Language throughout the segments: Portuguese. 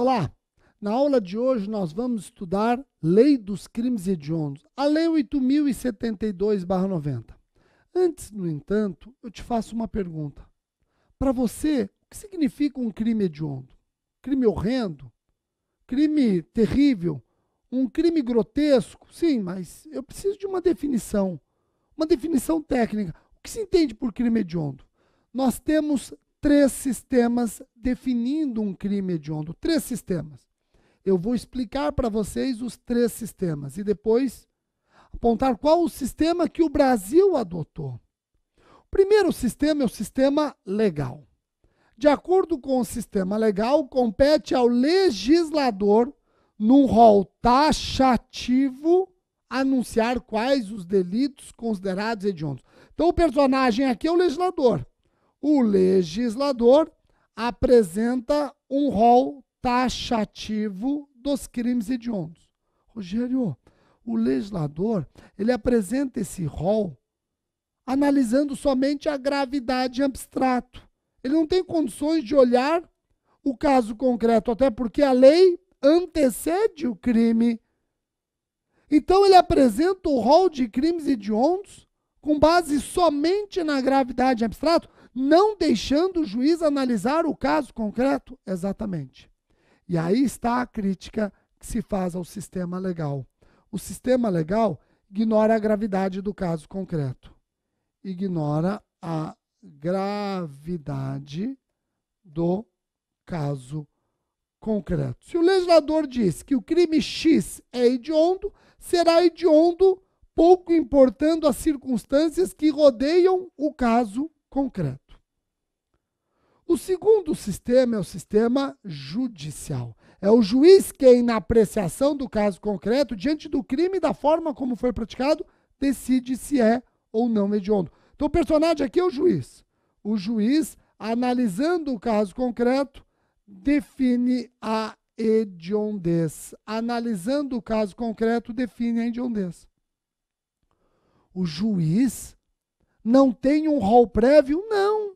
Olá! Na aula de hoje nós vamos estudar Lei dos Crimes Hediondos, a Lei 8072-90. Antes, no entanto, eu te faço uma pergunta. Para você, o que significa um crime hediondo? Crime horrendo? Crime terrível? Um crime grotesco? Sim, mas eu preciso de uma definição. Uma definição técnica. O que se entende por crime hediondo? Nós temos três sistemas definindo um crime hediondo. Três sistemas. Eu vou explicar para vocês os três sistemas e depois apontar qual o sistema que o Brasil adotou. O primeiro sistema é o sistema legal. De acordo com o sistema legal, compete ao legislador, num rol taxativo, anunciar quais os delitos considerados hediondos. Então, o personagem aqui é o legislador o legislador apresenta um rol taxativo dos crimes hediondos. Rogério, o legislador, ele apresenta esse rol analisando somente a gravidade abstrato. Ele não tem condições de olhar o caso concreto, até porque a lei antecede o crime. Então ele apresenta o rol de crimes hediondos com base somente na gravidade abstrato, não deixando o juiz analisar o caso concreto? Exatamente. E aí está a crítica que se faz ao sistema legal. O sistema legal ignora a gravidade do caso concreto. Ignora a gravidade do caso concreto. Se o legislador diz que o crime X é hediondo, será hediondo pouco importando as circunstâncias que rodeiam o caso concreto. O segundo sistema é o sistema judicial. É o juiz quem, na apreciação do caso concreto, diante do crime e da forma como foi praticado, decide se é ou não hediondo. Então, o personagem aqui é o juiz. O juiz, analisando o caso concreto, define a hediondez. Analisando o caso concreto, define a hediondez. O juiz não tem um rol prévio? Não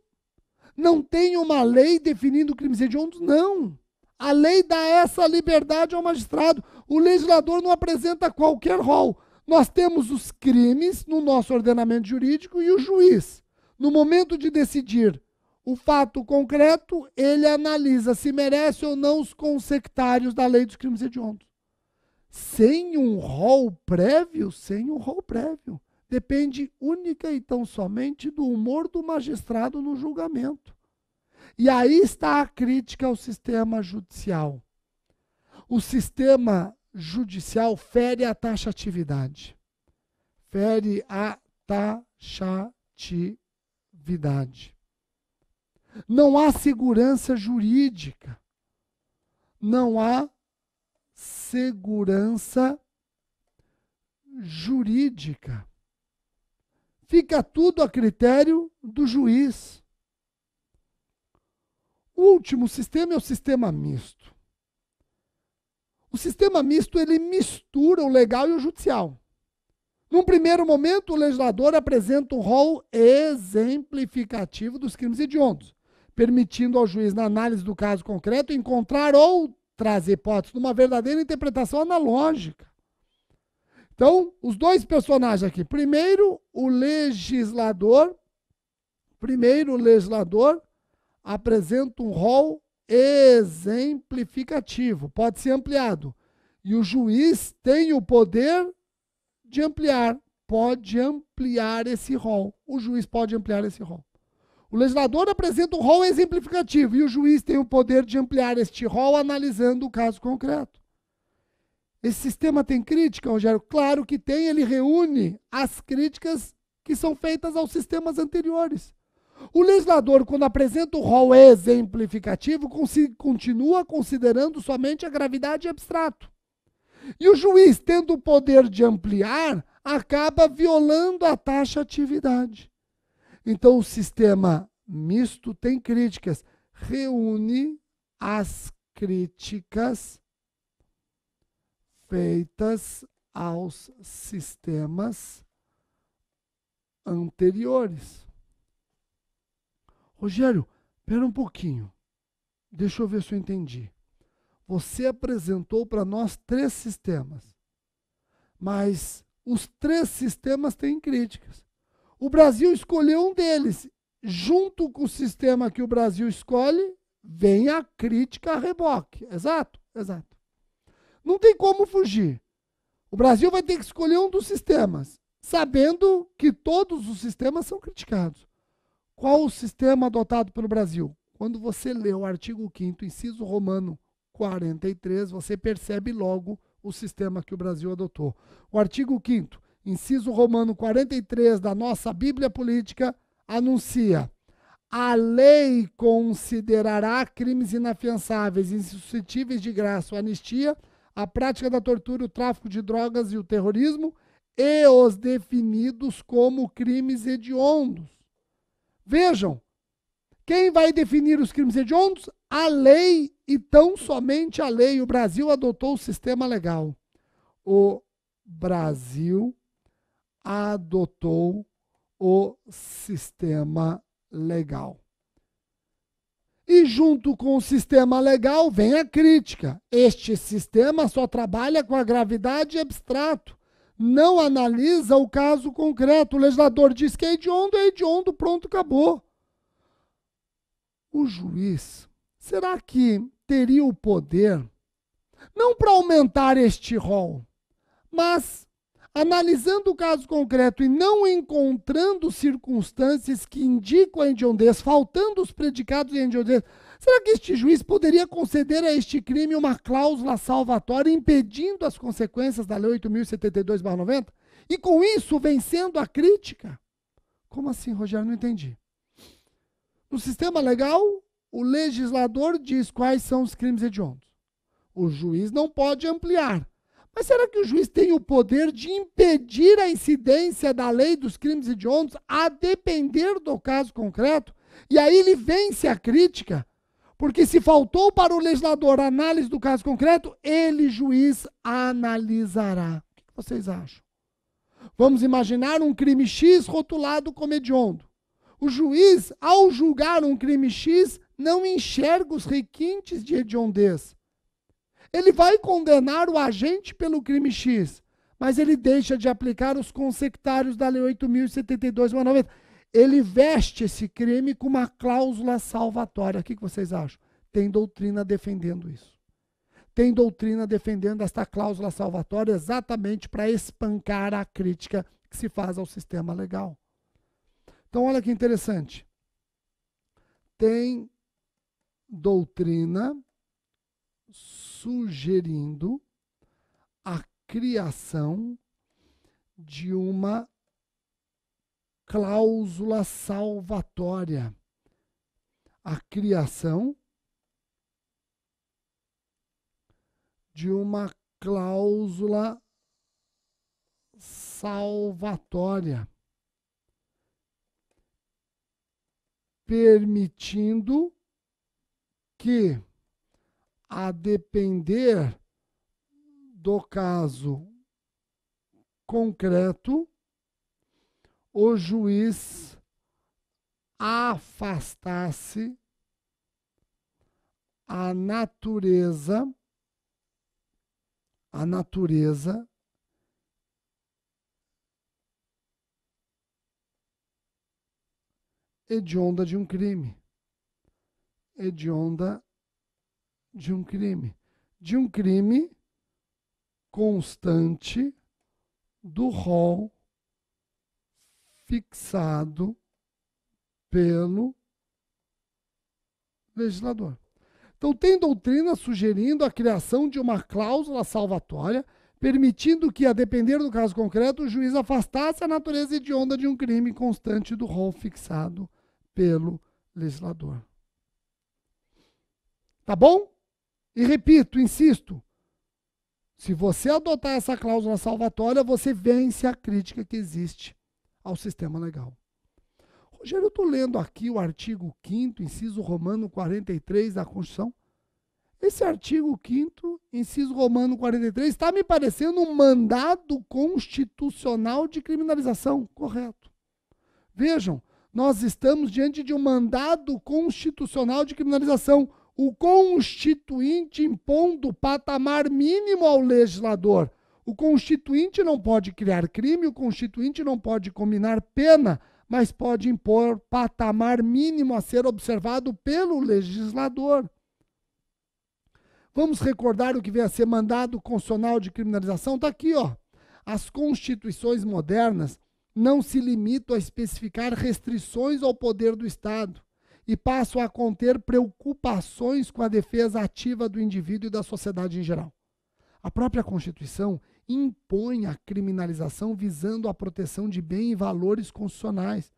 não tem uma lei definindo crimes hediondos, não. A lei dá essa liberdade ao magistrado. O legislador não apresenta qualquer rol. Nós temos os crimes no nosso ordenamento jurídico e o juiz, no momento de decidir o fato concreto, ele analisa se merece ou não os consectários da lei dos crimes hediondos. Sem um rol prévio, sem um rol prévio depende única e tão somente do humor do magistrado no julgamento. E aí está a crítica ao sistema judicial. O sistema judicial fere a taxatividade. Fere a taxatividade. Não há segurança jurídica. Não há segurança jurídica. Fica tudo a critério do juiz. O último sistema é o sistema misto. O sistema misto ele mistura o legal e o judicial. Num primeiro momento, o legislador apresenta um rol exemplificativo dos crimes hediondos, permitindo ao juiz, na análise do caso concreto, encontrar outras hipóteses numa verdadeira interpretação analógica. Então, os dois personagens aqui. Primeiro, o legislador. Primeiro, o legislador apresenta um rol exemplificativo. Pode ser ampliado. E o juiz tem o poder de ampliar. Pode ampliar esse rol. O juiz pode ampliar esse rol. O legislador apresenta um rol exemplificativo e o juiz tem o poder de ampliar este rol analisando o caso concreto. Esse sistema tem crítica, Rogério? Claro que tem, ele reúne as críticas que são feitas aos sistemas anteriores. O legislador, quando apresenta o rol exemplificativo, continua considerando somente a gravidade e abstrato. E o juiz, tendo o poder de ampliar, acaba violando a taxa atividade. Então, o sistema misto tem críticas, reúne as críticas feitas aos sistemas anteriores. Rogério, espera um pouquinho. Deixa eu ver se eu entendi. Você apresentou para nós três sistemas, mas os três sistemas têm críticas. O Brasil escolheu um deles. Junto com o sistema que o Brasil escolhe, vem a crítica a reboque. Exato, exato. Não tem como fugir. O Brasil vai ter que escolher um dos sistemas, sabendo que todos os sistemas são criticados. Qual o sistema adotado pelo Brasil? Quando você lê o artigo 5 inciso romano 43, você percebe logo o sistema que o Brasil adotou. O artigo 5 inciso romano 43 da nossa Bíblia Política anuncia: a lei considerará crimes inafiançáveis, insuscetíveis de graça ou anistia, a prática da tortura, o tráfico de drogas e o terrorismo, e os definidos como crimes hediondos. Vejam, quem vai definir os crimes hediondos? A lei e tão somente a lei. O Brasil adotou o sistema legal. O Brasil adotou o sistema legal. E junto com o sistema legal vem a crítica. Este sistema só trabalha com a gravidade abstrato, não analisa o caso concreto. O legislador diz que é hediondo, é hediondo, pronto, acabou. O juiz, será que teria o poder, não para aumentar este rol, mas analisando o caso concreto e não encontrando circunstâncias que indicam a hediondez, faltando os predicados de hediondez, será que este juiz poderia conceder a este crime uma cláusula salvatória impedindo as consequências da Lei 8.072-90? E com isso, vencendo a crítica? Como assim, Rogério? Não entendi. No sistema legal, o legislador diz quais são os crimes hediondos. O juiz não pode ampliar, mas será que o juiz tem o poder de impedir a incidência da lei dos crimes hediondos a depender do caso concreto? E aí ele vence a crítica, porque se faltou para o legislador a análise do caso concreto, ele, juiz, analisará. O que vocês acham? Vamos imaginar um crime X rotulado como hediondo. O juiz, ao julgar um crime X, não enxerga os requintes de hediondez ele vai condenar o agente pelo crime X, mas ele deixa de aplicar os consectários da Lei 8.072-90. Ele veste esse crime com uma cláusula salvatória. O que vocês acham? Tem doutrina defendendo isso. Tem doutrina defendendo esta cláusula salvatória exatamente para espancar a crítica que se faz ao sistema legal. Então, olha que interessante. Tem doutrina sugerindo a criação de uma cláusula salvatória. A criação de uma cláusula salvatória, permitindo que a depender do caso concreto, o juiz afastasse a natureza a natureza hedionda de um crime hedionda de um crime, de um crime constante do rol fixado pelo legislador. Então, tem doutrina sugerindo a criação de uma cláusula salvatória, permitindo que, a depender do caso concreto, o juiz afastasse a natureza hedionda de um crime constante do rol fixado pelo legislador. Tá bom? E repito, insisto, se você adotar essa cláusula salvatória, você vence a crítica que existe ao sistema legal. Rogério, eu estou lendo aqui o artigo 5 inciso romano 43 da Constituição. Esse artigo 5 inciso romano 43, está me parecendo um mandado constitucional de criminalização. Correto. Vejam, nós estamos diante de um mandado constitucional de criminalização o Constituinte impondo patamar mínimo ao legislador. O Constituinte não pode criar crime, o Constituinte não pode combinar pena, mas pode impor patamar mínimo a ser observado pelo legislador. Vamos recordar o que vem a ser mandado constitucional de criminalização? Está aqui, ó. As constituições modernas não se limitam a especificar restrições ao poder do Estado e passam a conter preocupações com a defesa ativa do indivíduo e da sociedade em geral. A própria Constituição impõe a criminalização visando a proteção de bens e valores constitucionais,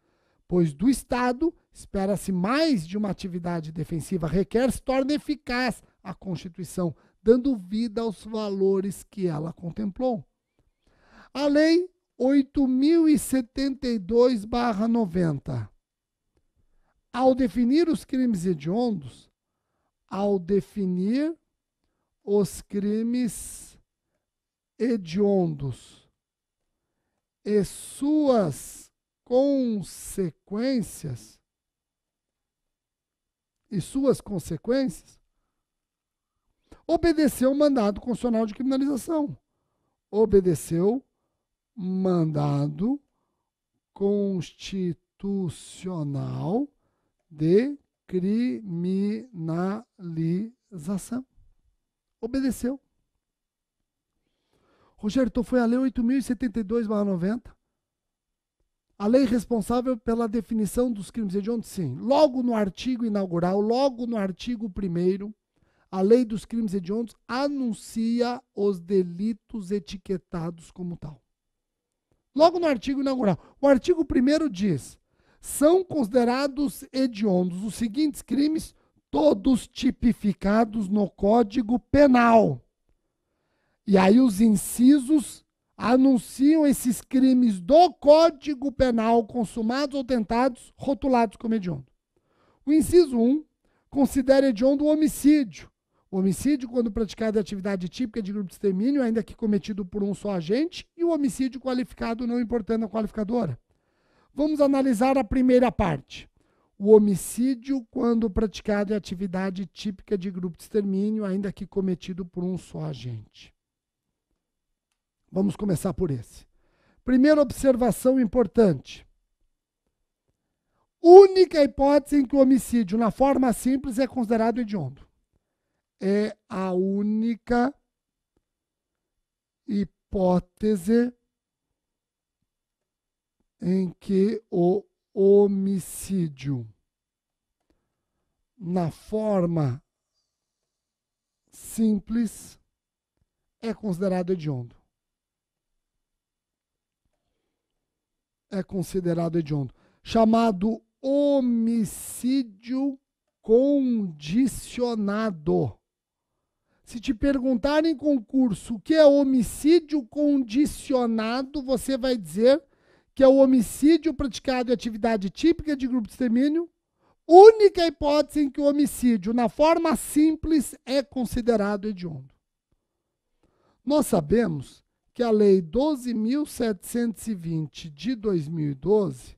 pois do Estado espera-se mais de uma atividade defensiva, requer se torne eficaz a Constituição, dando vida aos valores que ela contemplou. A Lei 8072-90 ao definir os crimes hediondos, ao definir os crimes hediondos e suas consequências e suas consequências, obedeceu o mandado constitucional de criminalização. Obedeceu mandado constitucional de criminalização. Obedeceu. Rogério, tu foi a Lei 8.072-90, a lei responsável pela definição dos crimes hediondos? Sim. Logo no artigo inaugural, logo no artigo 1, a lei dos crimes hediondos anuncia os delitos etiquetados como tal. Logo no artigo inaugural. O artigo 1 diz: são considerados hediondos os seguintes crimes, todos tipificados no Código Penal. E aí os incisos anunciam esses crimes do Código Penal consumados ou tentados, rotulados como hediondo. O inciso 1 considera hediondo o homicídio. O homicídio quando praticado é atividade típica de grupo de extermínio, ainda que cometido por um só agente, e o homicídio qualificado não importando a qualificadora. Vamos analisar a primeira parte. O homicídio, quando praticado, em é atividade típica de grupo de extermínio, ainda que cometido por um só agente. Vamos começar por esse. Primeira observação importante. Única hipótese em que o homicídio, na forma simples, é considerado hediondo. É a única hipótese em que o homicídio, na forma simples, é considerado hediondo. É considerado hediondo. Chamado homicídio condicionado. Se te perguntarem em concurso o que é homicídio condicionado, você vai dizer que é o homicídio praticado em atividade típica de grupo de extermínio, única hipótese em que o homicídio, na forma simples, é considerado hediondo. Nós sabemos que a Lei 12.720 de 2012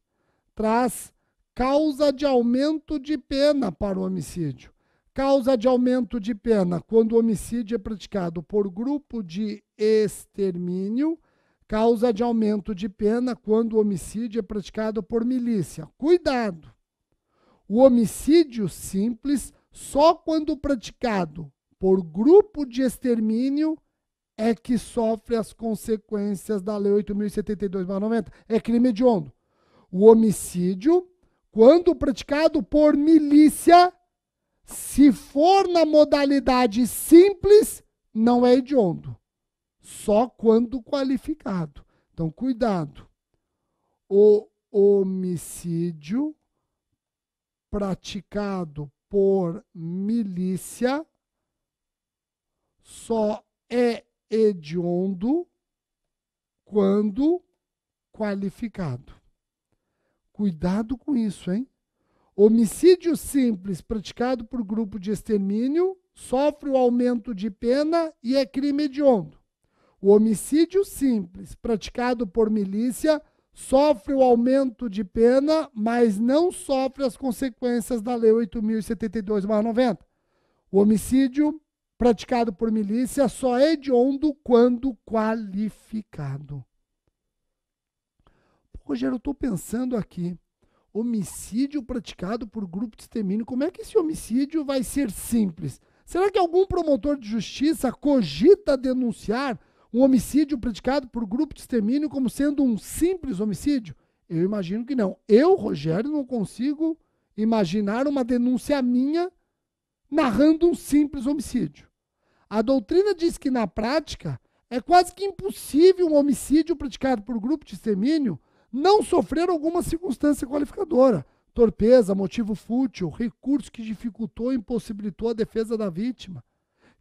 traz causa de aumento de pena para o homicídio. Causa de aumento de pena quando o homicídio é praticado por grupo de extermínio Causa de aumento de pena quando o homicídio é praticado por milícia. Cuidado! O homicídio simples, só quando praticado por grupo de extermínio, é que sofre as consequências da Lei 8.072-90. É crime hediondo. O homicídio, quando praticado por milícia, se for na modalidade simples, não é hediondo só quando qualificado. Então, cuidado. O homicídio praticado por milícia só é hediondo quando qualificado. Cuidado com isso, hein? Homicídio simples praticado por grupo de extermínio sofre o aumento de pena e é crime hediondo. O homicídio simples, praticado por milícia, sofre o aumento de pena, mas não sofre as consequências da Lei 8.072-90. O homicídio praticado por milícia só é hediondo quando qualificado. Rogério, eu estou pensando aqui. Homicídio praticado por grupo de extermínio. Como é que esse homicídio vai ser simples? Será que algum promotor de justiça cogita denunciar um homicídio praticado por grupo de extermínio como sendo um simples homicídio? Eu imagino que não. Eu, Rogério, não consigo imaginar uma denúncia minha narrando um simples homicídio. A doutrina diz que, na prática, é quase que impossível um homicídio praticado por grupo de extermínio não sofrer alguma circunstância qualificadora. Torpeza, motivo fútil, recurso que dificultou e impossibilitou a defesa da vítima.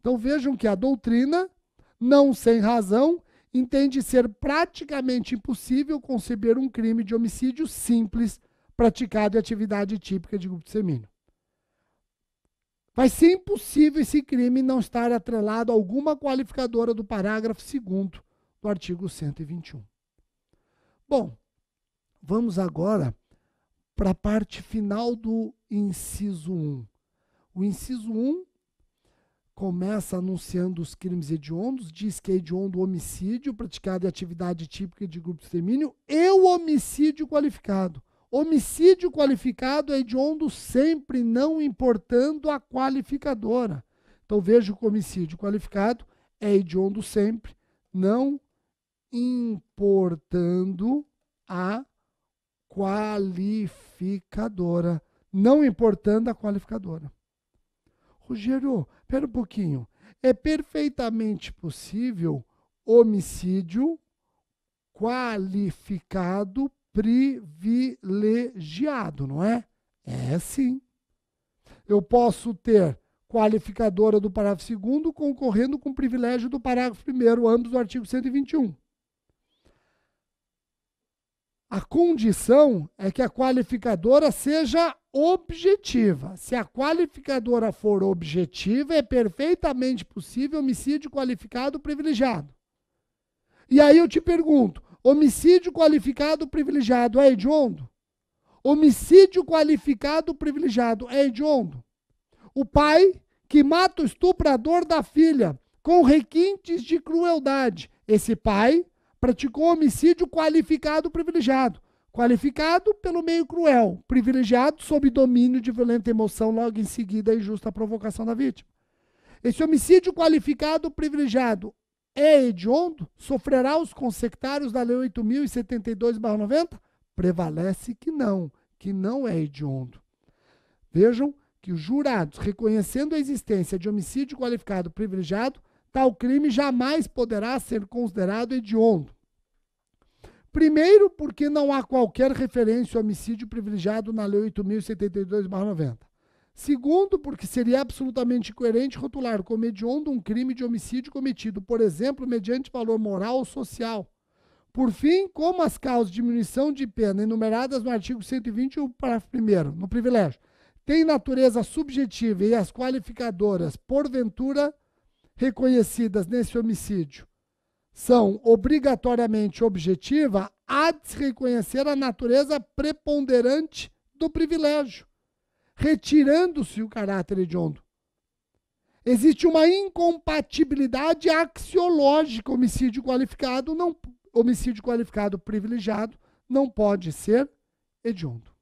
Então vejam que a doutrina não sem razão, entende ser praticamente impossível conceber um crime de homicídio simples praticado em atividade típica de grupo de semínio. Vai ser impossível esse crime não estar atrelado a alguma qualificadora do parágrafo 2 do artigo 121. Bom, vamos agora para a parte final do inciso 1. O inciso 1 começa anunciando os crimes hediondos, diz que é hediondo o homicídio praticado em atividade típica de grupo de extermínio e o homicídio qualificado. Homicídio qualificado é hediondo sempre, não importando a qualificadora. Então veja que homicídio qualificado é hediondo sempre, não importando a qualificadora. Não importando a qualificadora. Rogério, pera um pouquinho. É perfeitamente possível homicídio qualificado privilegiado, não é? É sim. Eu posso ter qualificadora do parágrafo 2 concorrendo com privilégio do parágrafo 1, ambos do artigo 121. A condição é que a qualificadora seja objetiva. Se a qualificadora for objetiva, é perfeitamente possível homicídio qualificado privilegiado. E aí eu te pergunto: homicídio qualificado privilegiado é hediondo? Homicídio qualificado privilegiado é hediondo? O pai que mata o estuprador da filha com requintes de crueldade. Esse pai praticou homicídio qualificado privilegiado. Qualificado pelo meio cruel, privilegiado sob domínio de violenta emoção, logo em seguida a injusta provocação da vítima. Esse homicídio qualificado privilegiado é hediondo, sofrerá os consectários da Lei 8072-90? Prevalece que não, que não é hediondo. Vejam que os jurados, reconhecendo a existência de homicídio qualificado privilegiado, tal crime jamais poderá ser considerado hediondo. Primeiro, porque não há qualquer referência ao homicídio privilegiado na Lei 8.072-90. Segundo, porque seria absolutamente incoerente rotular como hediondo um crime de homicídio cometido, por exemplo, mediante valor moral ou social. Por fim, como as causas de diminuição de pena enumeradas no artigo 121, parágrafo 1, no privilégio, têm natureza subjetiva e as qualificadoras, porventura, reconhecidas nesse homicídio são obrigatoriamente objetiva, há de se reconhecer a natureza preponderante do privilégio, retirando-se o caráter hediondo. Existe uma incompatibilidade axiológica. Homicídio qualificado, não, homicídio qualificado privilegiado não pode ser hediondo.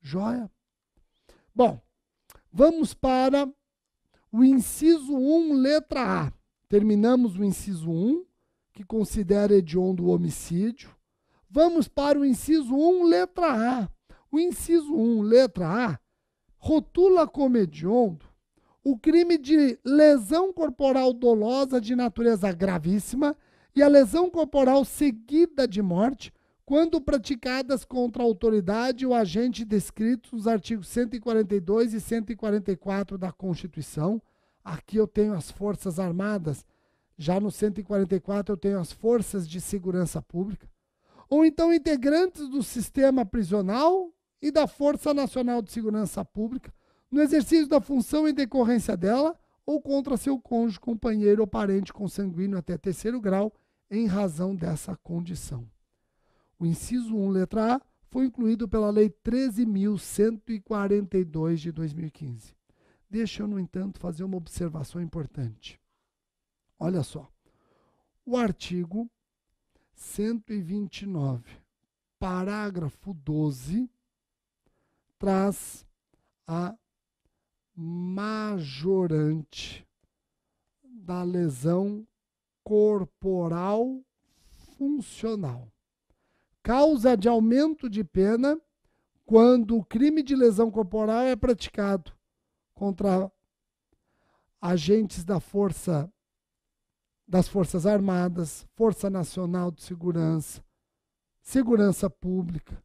Joia? Bom, vamos para o inciso 1, letra A. Terminamos o inciso 1, que considera hediondo o homicídio. Vamos para o inciso 1, letra A. O inciso 1, letra A, rotula como hediondo o crime de lesão corporal dolosa de natureza gravíssima e a lesão corporal seguida de morte, quando praticadas contra a autoridade ou agente descritos nos artigos 142 e 144 da Constituição, Aqui eu tenho as Forças Armadas, já no 144 eu tenho as Forças de Segurança Pública, ou então integrantes do sistema prisional e da Força Nacional de Segurança Pública, no exercício da função em decorrência dela ou contra seu cônjuge, companheiro ou parente consanguíneo até terceiro grau, em razão dessa condição. O inciso 1, letra A, foi incluído pela Lei 13.142 de 2015. Deixa eu, no entanto, fazer uma observação importante. Olha só. O artigo 129, parágrafo 12, traz a majorante da lesão corporal funcional. Causa de aumento de pena quando o crime de lesão corporal é praticado contra agentes da força das Forças Armadas, Força Nacional de Segurança, Segurança Pública,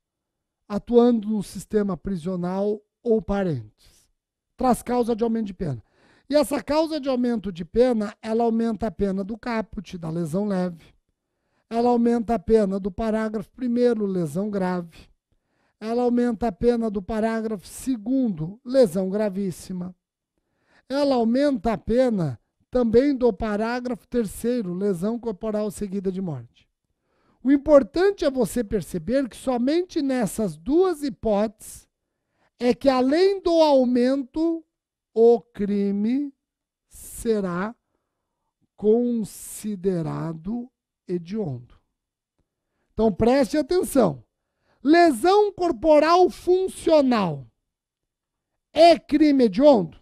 atuando no sistema prisional ou parentes. Traz causa de aumento de pena. E essa causa de aumento de pena, ela aumenta a pena do caput, da lesão leve. Ela aumenta a pena do parágrafo primeiro, lesão grave. Ela aumenta a pena do parágrafo 2, lesão gravíssima. Ela aumenta a pena também do parágrafo 3, lesão corporal seguida de morte. O importante é você perceber que somente nessas duas hipóteses é que, além do aumento, o crime será considerado hediondo. Então preste atenção. Lesão corporal funcional é crime hediondo?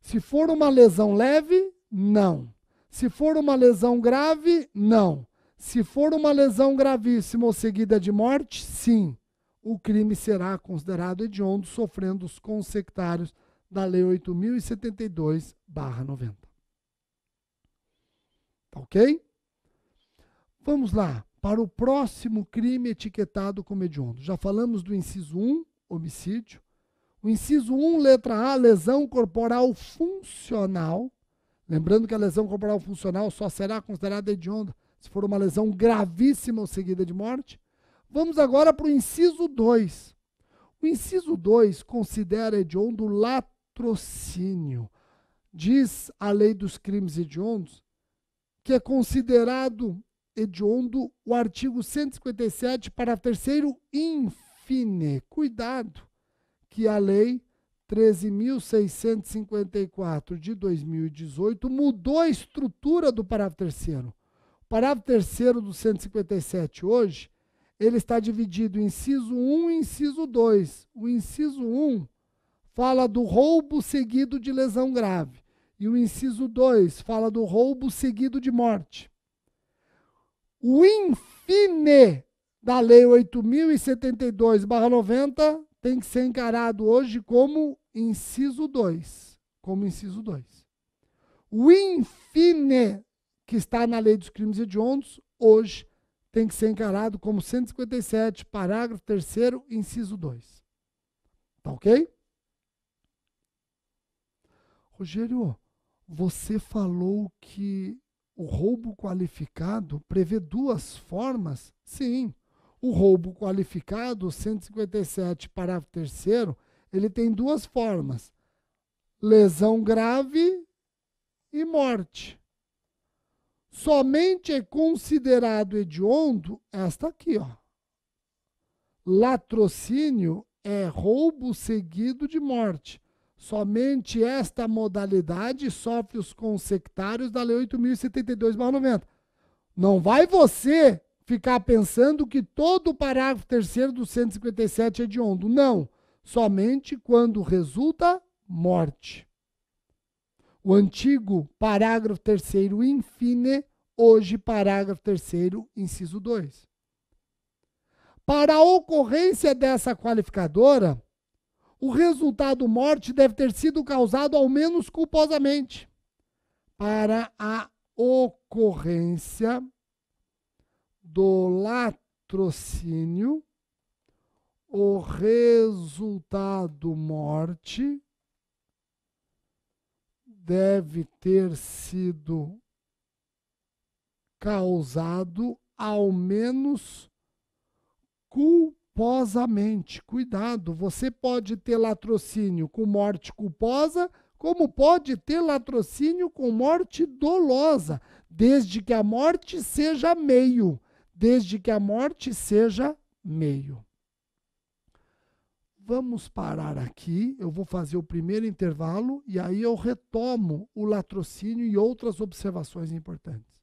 Se for uma lesão leve, não. Se for uma lesão grave, não. Se for uma lesão gravíssima ou seguida de morte, sim. O crime será considerado hediondo, sofrendo os consectários da Lei 8072-90. Tá ok? Vamos lá para o próximo crime etiquetado como hediondo. Já falamos do inciso 1, homicídio. O inciso 1, letra A, lesão corporal funcional. Lembrando que a lesão corporal funcional só será considerada hedionda se for uma lesão gravíssima ou seguida de morte. Vamos agora para o inciso 2. O inciso 2 considera hediondo latrocínio. Diz a lei dos crimes hediondos que é considerado hediondo o artigo 157, parágrafo terceiro, infine. Cuidado, que a lei 13.654 de 2018 mudou a estrutura do parágrafo terceiro. O parágrafo terceiro do 157 hoje, ele está dividido em inciso 1 e inciso 2. O inciso 1 fala do roubo seguido de lesão grave. E o inciso 2 fala do roubo seguido de morte o infine da Lei 8.072-90 tem que ser encarado hoje como inciso 2. Como inciso 2. O infine que está na Lei dos Crimes Hediondos, hoje tem que ser encarado como 157, parágrafo 3, inciso 2. Tá ok? Rogério, você falou que o roubo qualificado prevê duas formas? Sim. O roubo qualificado, 157, parágrafo 3 ele tem duas formas: lesão grave e morte. Somente é considerado hediondo esta aqui, ó. Latrocínio é roubo seguido de morte. Somente esta modalidade sofre os consectários da Lei 8.072-90. Não vai você ficar pensando que todo o parágrafo terceiro do 157 é hediondo. Não. Somente quando resulta morte. O antigo parágrafo terceiro infine, hoje parágrafo terceiro inciso 2. Para a ocorrência dessa qualificadora, o resultado morte deve ter sido causado ao menos culposamente para a ocorrência do latrocínio o resultado morte deve ter sido causado ao menos culposamente culposamente. Cuidado, você pode ter latrocínio com morte culposa, como pode ter latrocínio com morte dolosa, desde que a morte seja meio, desde que a morte seja meio. Vamos parar aqui, eu vou fazer o primeiro intervalo e aí eu retomo o latrocínio e outras observações importantes.